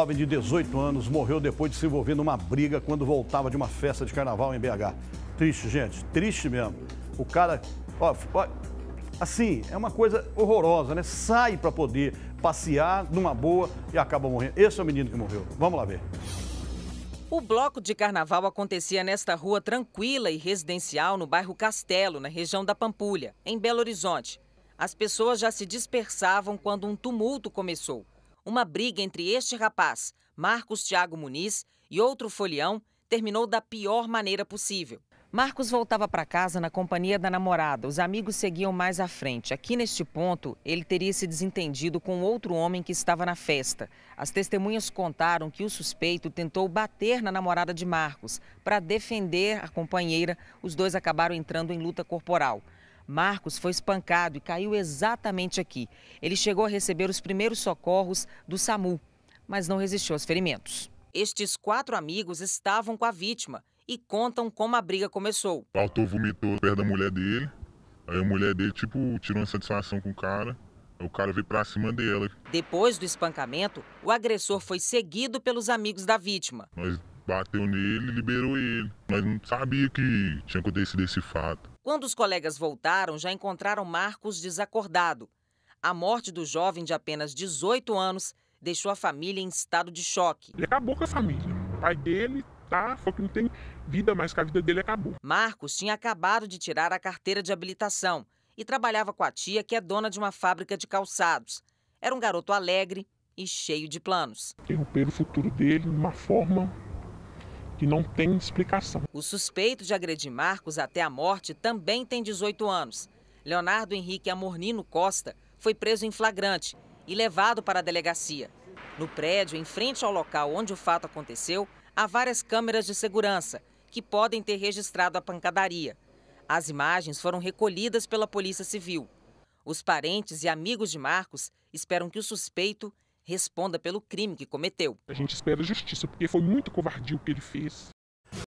Um jovem de 18 anos morreu depois de se envolver numa briga quando voltava de uma festa de carnaval em BH. Triste, gente, triste mesmo. O cara, ó, ó assim, é uma coisa horrorosa, né? Sai para poder passear numa boa e acaba morrendo. Esse é o menino que morreu. Vamos lá ver. O bloco de carnaval acontecia nesta rua tranquila e residencial no bairro Castelo, na região da Pampulha, em Belo Horizonte. As pessoas já se dispersavam quando um tumulto começou uma briga entre este rapaz, Marcos Tiago Muniz, e outro folião terminou da pior maneira possível. Marcos voltava para casa na companhia da namorada. Os amigos seguiam mais à frente. Aqui neste ponto, ele teria se desentendido com outro homem que estava na festa. As testemunhas contaram que o suspeito tentou bater na namorada de Marcos. Para defender a companheira, os dois acabaram entrando em luta corporal. Marcos foi espancado e caiu exatamente aqui. Ele chegou a receber os primeiros socorros do SAMU, mas não resistiu aos ferimentos. Estes quatro amigos estavam com a vítima e contam como a briga começou. O autor vomitou perto da mulher dele. Aí a mulher dele, tipo, tirou uma satisfação com o cara. O cara veio pra cima dela. Depois do espancamento, o agressor foi seguido pelos amigos da vítima. Nós bateu nele e liberou ele. Nós não sabia que tinha acontecido esse fato. Quando os colegas voltaram, já encontraram Marcos desacordado. A morte do jovem de apenas 18 anos deixou a família em estado de choque. Ele acabou com a família. O pai dele tá, falou que não tem vida mais, que a vida dele acabou. Marcos tinha acabado de tirar a carteira de habilitação e trabalhava com a tia, que é dona de uma fábrica de calçados. Era um garoto alegre e cheio de planos. Interromper o futuro dele de uma forma que não tem explicação. O suspeito de agredir Marcos até a morte também tem 18 anos. Leonardo Henrique Amornino Costa foi preso em flagrante e levado para a delegacia. No prédio, em frente ao local onde o fato aconteceu, há várias câmeras de segurança que podem ter registrado a pancadaria. As imagens foram recolhidas pela Polícia Civil. Os parentes e amigos de Marcos esperam que o suspeito responda pelo crime que cometeu. A gente espera justiça, porque foi muito covardio o que ele fez.